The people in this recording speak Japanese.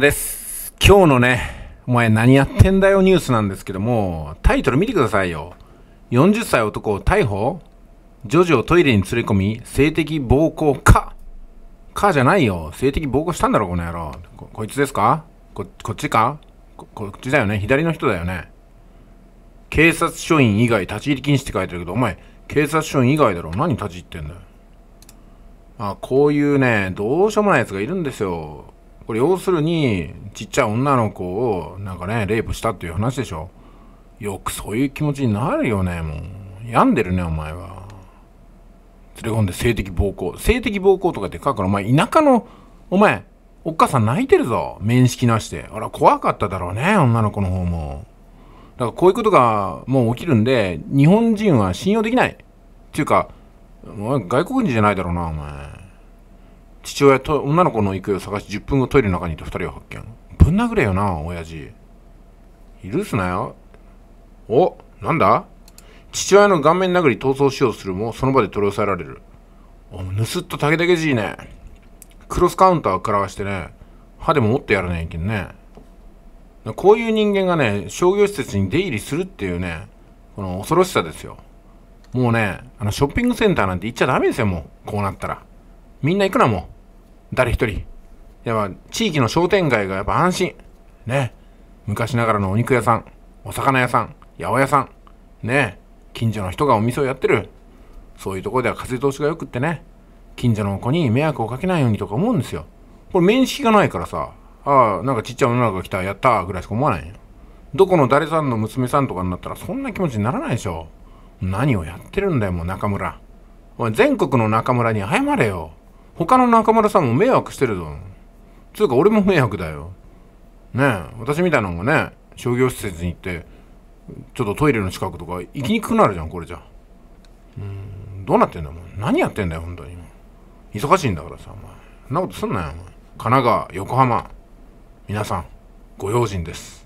です。今日のね、お前何やってんだよニュースなんですけども、タイトル見てくださいよ。40歳男を逮捕女児をトイレに連れ込み、性的暴行かかじゃないよ。性的暴行したんだろ、この野郎。こ、こいつですかこ、こっちかこ、こっちだよね。左の人だよね。警察署員以外立ち入り禁止って書いてるけど、お前、警察署員以外だろ。何立ち入ってんだよ。あ、こういうね、どうしようもない奴がいるんですよ。これ要するに、ちっちゃい女の子を、なんかね、レイプしたっていう話でしょ。よくそういう気持ちになるよね、もう。病んでるね、お前は。連れ込んで性的暴行。性的暴行とかって書くから、お前、田舎の、お前、おっかさん泣いてるぞ。面識なしで。あら、怖かっただろうね、女の子の方も。だからこういうことがもう起きるんで、日本人は信用できない。っていうか、外国人じゃないだろうな、お前。父親と女の子の行方を探し10分後トイレの中にいた2人を発見ぶん殴れよな親父許すなよおなんだ父親の顔面殴り逃走しようとするもその場で取り押さえられるお盗っとたけたけじいねクロスカウンターを食らわしてね歯でも持ってやらないけんねこういう人間がね商業施設に出入りするっていうねこの恐ろしさですよもうねあのショッピングセンターなんて行っちゃダメですよもうこうなったらみんな行くなもう誰一人。やっぱ地域の商店街がやっぱ安心。ね。昔ながらのお肉屋さん、お魚屋さん、八百屋さん、ね。近所の人がお店をやってる。そういうとこでは風通しが良くってね。近所の子に迷惑をかけないようにとか思うんですよ。これ面識がないからさ、ああ、なんかちっちゃい女の子が来た、やったぐらいしか思わないよ。どこの誰さんの娘さんとかになったらそんな気持ちにならないでしょ。何をやってるんだよ、もう中村。全国の中村に謝れよ。他の中村さんも迷惑してるぞ。つうか俺も迷惑だよ。ねえ、私みたいなのがね、商業施設に行って、ちょっとトイレの近くとか行きにくくなるじゃん、これじゃ。うん、どうなってんだもん。何やってんだよ、本当に。忙しいんだからさ、お前。そんなことすんなよ、お前。神奈川、横浜、皆さん、ご用心です。